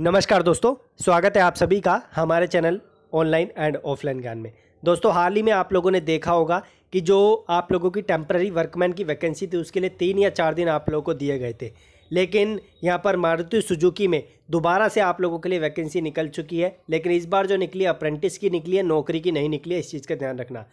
नमस्कार दोस्तों स्वागत है आप सभी का हमारे चैनल ऑनलाइन एंड ऑफलाइन ज्ञान में दोस्तों हाल ही में आप लोगों ने देखा होगा कि जो आप लोगों की टेम्प्ररी वर्कमैन की वैकेंसी थी उसके लिए तीन या चार दिन आप लोगों को दिए गए थे लेकिन यहाँ पर मारुति सुजुकी में दोबारा से आप लोगों के लिए वैकेंसी निकल चुकी है लेकिन इस बार जो निकली अप्रेंटिस की निकली है नौकरी की नहीं निकली है इस चीज़ का ध्यान रखना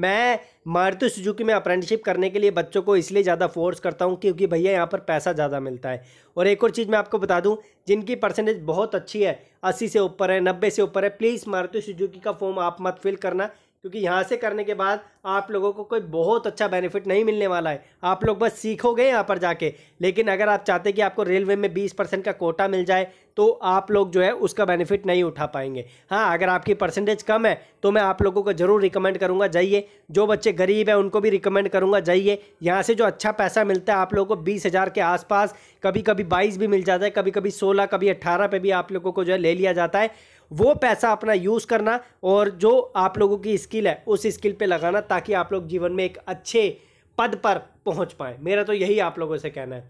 मैं मारुति सुजुकी में अप्रेंटिसिप करने के लिए बच्चों को इसलिए ज़्यादा फोर्स करता हूँ क्योंकि भैया यहाँ पर पैसा ज़्यादा मिलता है और एक और चीज़ मैं आपको बता दूँ जिनकी परसेंटेज बहुत अच्छी है अस्सी से ऊपर है नब्बे से ऊपर है प्लीज़ मारुति सुजुकी का फॉर्म आप मत फिल करना क्योंकि यहाँ से करने के बाद आप लोगों को कोई बहुत अच्छा बेनिफिट नहीं मिलने वाला है आप लोग बस सीखोगे यहाँ पर जाके लेकिन अगर आप चाहते कि आपको रेलवे में बीस परसेंट का कोटा मिल जाए तो आप लोग जो है उसका बेनिफिट नहीं उठा पाएंगे हाँ अगर आपकी परसेंटेज कम है तो मैं आप लोगों को ज़रूर रिकमेंड करूँगा जाइए जो बच्चे गरीब हैं उनको भी रिकमेंड करूँगा जाइए यहाँ से जो अच्छा पैसा मिलता है आप लोगों को बीस हज़ार के आसपास कभी कभी बाईस भी मिल जाता है कभी कभी सोलह कभी अट्ठारह पर भी आप लोगों को जो है ले लिया जाता है वो पैसा अपना यूज़ करना और जो आप लोगों की स्किल है उस स्किल पे लगाना ताकि आप लोग जीवन में एक अच्छे पद पर पहुंच पाएँ मेरा तो यही आप लोगों से कहना है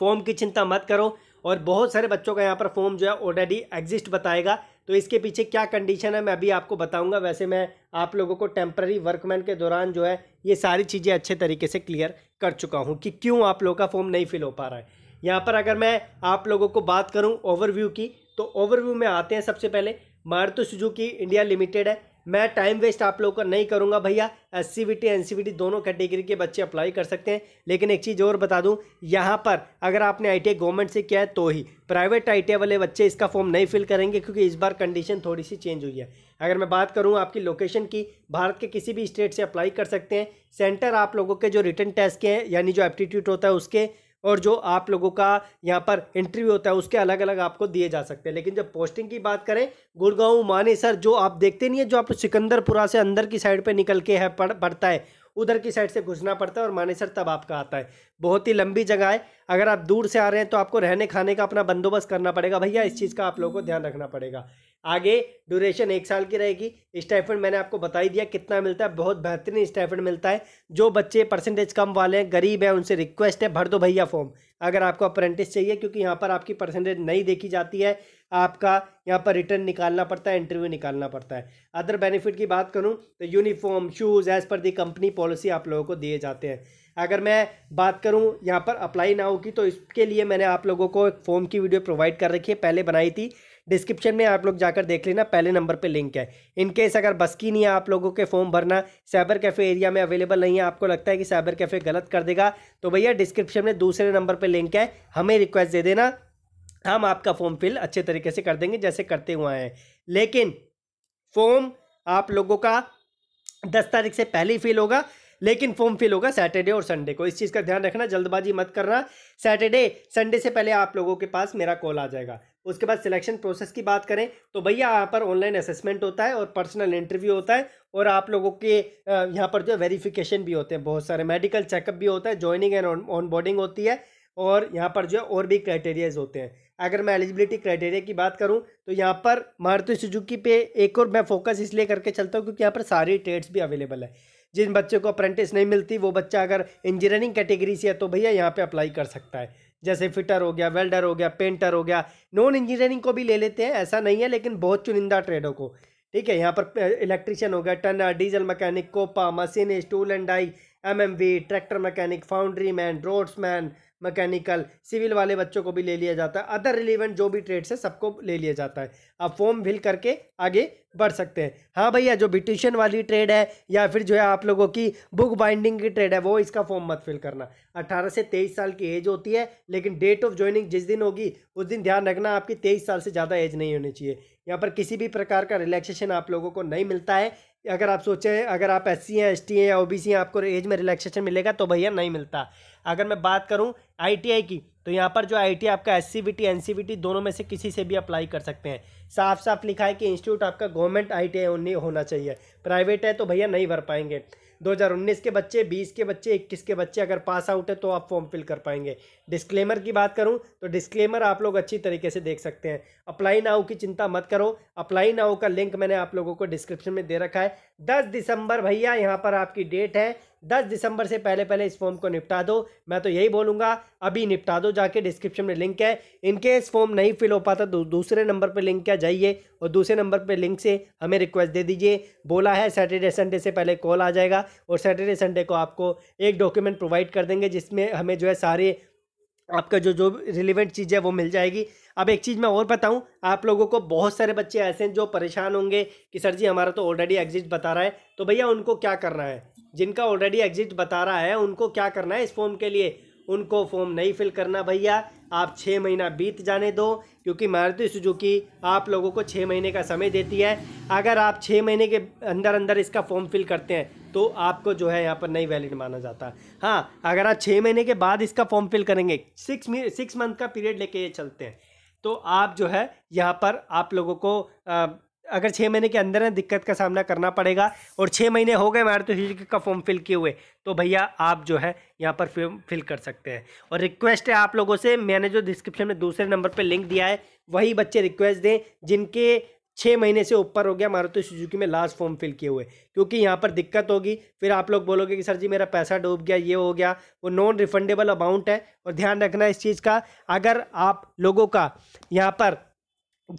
फॉर्म की चिंता मत करो और बहुत सारे बच्चों का यहाँ पर फॉर्म जो है ऑलरेडी एग्जिस्ट बताएगा तो इसके पीछे क्या कंडीशन है मैं अभी आपको बताऊंगा वैसे मैं आप लोगों को टेम्प्ररी वर्कमैन के दौरान जो है ये सारी चीज़ें अच्छे तरीके से क्लियर कर चुका हूँ कि क्यों आप लोगों का फॉर्म नहीं फिल हो पा रहा है यहाँ पर अगर मैं आप लोगों को बात करूँ ओवरव्यू की तो ओवरव्यू में आते हैं सबसे पहले मारुति सुजुकी इंडिया लिमिटेड है मैं टाइम वेस्ट आप लोगों का नहीं करूंगा भैया एस सी बी दोनों कैटेगरी के बच्चे अप्लाई कर सकते हैं लेकिन एक चीज़ और बता दूं यहाँ पर अगर आपने आई गवर्नमेंट से किया है तो ही प्राइवेट आई वाले बच्चे इसका फॉर्म नहीं फिल करेंगे क्योंकि इस बार कंडीशन थोड़ी सी चेंज हुई है अगर मैं बात करूँ आपकी लोकेशन की भारत के किसी भी स्टेट से अप्लाई कर सकते हैं सेंटर आप लोगों के जो रिटर्न टेस्ट के हैं यानी जो एप्टीट्यूड होता है उसके और जो आप लोगों का यहाँ पर इंटरव्यू होता है उसके अलग अलग आपको दिए जा सकते हैं लेकिन जब पोस्टिंग की बात करें गुड़गांव मानेसर जो आप देखते नहीं है जो आप सिकंदरपुरा से अंदर की साइड पर निकल के है पड़ पड़ता है उधर की साइड से घुसना पड़ता है और मानेसर तब आपका आता है बहुत ही लंबी जगह है अगर आप दूर से आ रहे हैं तो आपको रहने खाने का अपना बंदोबस्त करना पड़ेगा भैया इस चीज़ का आप लोगों को ध्यान रखना पड़ेगा आगे ड्यूरेशन एक साल की रहेगी स्टाइफंड मैंने आपको बता ही दिया कितना मिलता है बहुत बेहतरीन स्टाइफंड मिलता है जो बच्चे परसेंटेज कम वाले हैं गरीब हैं उनसे रिक्वेस्ट है भर दो भैया फॉर्म अगर आपको अप्रेंटिस चाहिए क्योंकि यहाँ पर आपकी परसेंटेज नहीं देखी जाती है आपका यहाँ पर रिटर्न निकालना पड़ता है इंटरव्यू निकालना पड़ता है अदर बेनिफिट की बात करूँ तो यूनिफॉर्म शूज़ एज़ पर दी कंपनी पॉलिसी आप लोगों को दिए जाते हैं अगर मैं बात करूं यहाँ पर अप्लाई हो की तो इसके लिए मैंने आप लोगों को एक फॉर्म की वीडियो प्रोवाइड कर रखी है पहले बनाई थी डिस्क्रिप्शन में आप लोग जाकर देख लेना पहले नंबर पे लिंक है इनकेस अगर बस की नहीं है आप लोगों के फॉर्म भरना साइबर कैफ़े एरिया में अवेलेबल नहीं है आपको लगता है कि साइबर कैफ़े गलत कर देगा तो भैया डिस्क्रिप्शन में दूसरे नंबर पर लिंक है हमें रिक्वेस्ट दे देना हम आपका फॉर्म फिल अच्छे तरीके से कर देंगे जैसे करते हुए हैं लेकिन फॉर्म आप लोगों का दस तारीख से पहले ही फिल होगा लेकिन फॉर्म फिल होगा सैटरडे और संडे को इस चीज़ का ध्यान रखना जल्दबाजी मत करना सैटरडे संडे से पहले आप लोगों के पास मेरा कॉल आ जाएगा उसके बाद सिलेक्शन प्रोसेस की बात करें तो भैया यहाँ पर ऑनलाइन असेसमेंट होता है और पर्सनल इंटरव्यू होता है और आप लोगों के यहाँ पर जो है वेरीफिकेशन भी होते हैं बहुत सारे मेडिकल चेकअप भी होता है ज्वाइनिंग एंड ऑन बोर्डिंग होती है और यहाँ पर जो है और भी क्राइटेरियाज होते हैं अगर मैं एलिजिबिलिटी क्राइटेरिया की बात करूँ तो यहाँ पर मारुति सुजुकी पे एक और मैं फोकस इसलिए करके चलता हूँ क्योंकि यहाँ पर सारी ट्रेड्स भी अवेलेबल है जिन बच्चों को अप्रेंटिस नहीं मिलती वो बच्चा अगर इंजीनियरिंग कैटेगरी से है तो भैया यहाँ पर अप्लाई कर सकता है जैसे फिटर हो गया वेल्डर हो गया पेंटर हो गया नॉन इंजीनियरिंग को भी ले लेते हैं ऐसा नहीं है लेकिन बहुत चुनिंदा ट्रेडों को ठीक है यहाँ पर इलेक्ट्रिशियन हो गया turner diesel mechanic COPA machinist tool and die MMV tractor mechanic foundry man रोड्स मैन मैकेनिकल सिविल वाले बच्चों को भी ले लिया जाता है अदर रिलीवेंट जो भी ट्रेड्स है सबको ले लिया जाता है आप फॉर्म फिल करके आगे बढ़ सकते हैं हाँ भैया जो ब्यूटिशियन वाली ट्रेड है या फिर जो है आप लोगों की बुक बाइंडिंग की ट्रेड है वो इसका फॉर्म मत फिल करना अट्ठारह से तेईस साल की एज होती है लेकिन डेट ऑफ ज्वाइनिंग जिस दिन होगी उस दिन ध्यान रखना आपकी तेईस साल से ज़्यादा एज नहीं होनी चाहिए यहाँ पर किसी भी प्रकार का रिलैक्सेशन आप लोगों को नहीं मिलता है अगर आप सोचें अगर आप एस सी हैं एस टी हैं या ओ बी सी हैं आपको एज में रिलैक्सेशन मिलेगा तो भैया नहीं मिलता अगर मैं बात करूं आईटीआई की तो यहाँ पर जो आईटीआई आपका S C B B T T N C दोनों में से किसी से भी अप्लाई कर सकते हैं साफ साफ लिखा है कि इंस्टीट्यूट आपका गवर्नमेंट आई टी आई होना चाहिए प्राइवेट है तो भैया नहीं भर पाएंगे 2019 के बच्चे 20 के बच्चे 21 के बच्चे अगर पास आउट है तो आप फॉर्म फिल कर पाएंगे डिस्क्लेमर की बात करूं तो डिस्क्लेमर आप लोग अच्छी तरीके से देख सकते हैं अप्लाई नाउ की चिंता मत करो अप्लाई नाउ का लिंक मैंने आप लोगों को डिस्क्रिप्शन में दे रखा है दस दिसंबर भैया यहाँ पर आपकी डेट है दस दिसंबर से पहले पहले इस फॉर्म को निपटा दो मैं तो यही बोलूँगा अभी निपटा दो जाके डिस्क्रिप्शन में लिंक है इनकेस फॉर्म नहीं फिल हो पाता तो दूसरे नंबर पर लिंक क्या जाइए और दूसरे नंबर पर लिंक से हमें रिक्वेस्ट दे दीजिए बोला है सैटरडे संडे से पहले कॉल आ जाएगा और सैटरडे संडे को आपको एक डॉक्यूमेंट प्रोवाइड कर देंगे जिसमें हमें जो है सारे आपका जो जो रिलेवेंट चीज़ है वो मिल जाएगी अब एक चीज़ मैं और बताऊं आप लोगों को बहुत सारे बच्चे ऐसे हैं जो परेशान होंगे कि सर जी हमारा तो ऑलरेडी एग्जिट बता रहा है तो भैया उनको क्या करना है जिनका ऑलरेडी एग्जिट बता रहा है उनको क्या करना है इस फॉर्म के लिए उनको फॉर्म नहीं फिल करना भैया आप छः महीना बीत जाने दो क्योंकि मारुति सुजुकी आप लोगों को छः महीने का समय देती है अगर आप छः महीने के अंदर अंदर इसका फॉर्म फिल करते हैं तो आपको जो है यहाँ पर नहीं वैलिड माना जाता हाँ अगर आप छः महीने के बाद इसका फॉर्म फिल करेंगे सिक्स सिक्स मंथ का पीरियड लेके ये चलते हैं तो आप जो है यहाँ पर आप लोगों को अगर छः महीने के अंदर दिक्कत का सामना करना पड़ेगा और छः महीने हो गए मारुति तो सुजुकी का फॉर्म फिल किए हुए तो भैया आप जो है यहाँ पर फॉर्म फिल कर सकते हैं और रिक्वेस्ट है आप लोगों से मैंने जो डिस्क्रिप्शन में दूसरे नंबर पर लिंक दिया है वही बच्चे रिक्वेस्ट दें जिनके छः महीने से ऊपर हो गया मारुति सुजुकी में लास्ट फॉर्म फिल किए हुए क्योंकि यहाँ पर दिक्कत होगी फिर आप लोग बोलोगे कि सर जी मेरा पैसा डूब गया ये हो गया वो नॉन रिफंडेबल अमाउंट है और ध्यान रखना इस चीज़ का अगर आप लोगों का यहाँ पर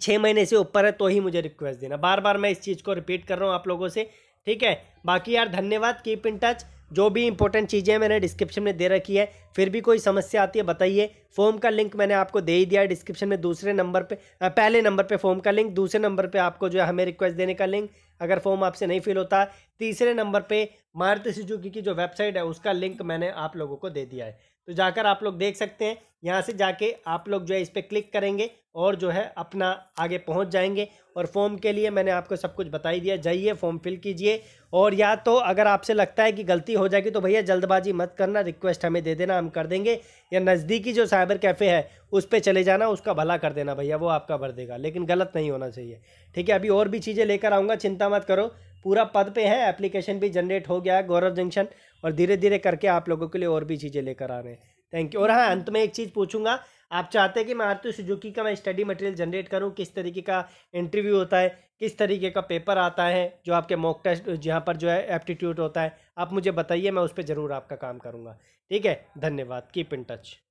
छः महीने से ऊपर है तो ही मुझे रिक्वेस्ट देना बार बार मैं इस चीज़ को रिपीट कर रहा हूँ आप लोगों से ठीक है बाकी यार धन्यवाद कीप इन टच जो भी इंपॉर्टेंट चीज़ें मैंने डिस्क्रिप्शन में दे रखी है फिर भी कोई समस्या आती है बताइए फॉर्म का लिंक मैंने आपको दे ही दिया है डिस्क्रिप्शन में दूसरे नंबर पे पहले नंबर पे फॉर्म का लिंक दूसरे नंबर पे आपको जो है हमें रिक्वेस्ट देने का लिंक अगर फॉर्म आपसे नहीं फिल होता तीसरे नंबर पर मारुति सुजुकी की जो वेबसाइट है उसका लिंक मैंने आप लोगों को दे दिया है तो जाकर आप लोग देख सकते हैं यहाँ से जाके आप लोग जो है इस पर क्लिक करेंगे और जो है अपना आगे पहुँच जाएंगे और फॉर्म के लिए मैंने आपको सब कुछ बता ही दिया जाइए फॉर्म फिल कीजिए और या तो अगर आपसे लगता है कि गलती हो जाएगी तो भैया जल्दबाजी मत करना रिक्वेस्ट हमें दे देना हम कर देंगे या नज़दीकी जो साइबर कैफ़े है उस पर चले जाना उसका भला कर देना भैया वो आपका भर देगा लेकिन गलत नहीं होना चाहिए ठीक है अभी और भी चीज़ें लेकर आऊँगा चिंता मत करो पूरा पद पर है एप्लीकेशन भी जनरेट हो गया है गौरव जंक्शन और धीरे धीरे करके आप लोगों के लिए और भी चीज़ें लेकर आ रहे हैं थैंक यू और हाँ अंत में एक चीज़ पूछूंगा आप चाहते हैं कि मैं आरती सुजुकी का मैं स्टडी मटेरियल जनरेट करूं किस तरीके का इंटरव्यू होता है किस तरीके का पेपर आता है जो आपके मॉक टेस्ट जहाँ पर जो है एप्टीट्यूड होता है आप मुझे बताइए मैं उस पर ज़रूर आपका काम करूँगा ठीक है धन्यवाद कीप इन टच